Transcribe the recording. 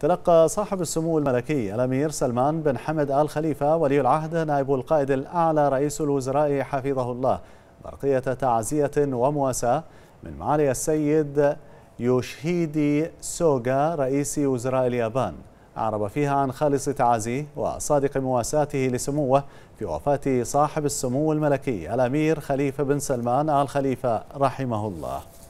تلقى صاحب السمو الملكي الأمير سلمان بن حمد آل خليفة ولي العهد نائب القائد الأعلى رئيس الوزراء حفظه الله برقية تعزية ومواساة من معالي السيد يوشهيدي سوغا رئيس وزراء اليابان أعرب فيها عن خالص تعازيه وصادق مواساته لسموه في وفاة صاحب السمو الملكي الأمير خليفة بن سلمان آل خليفة رحمه الله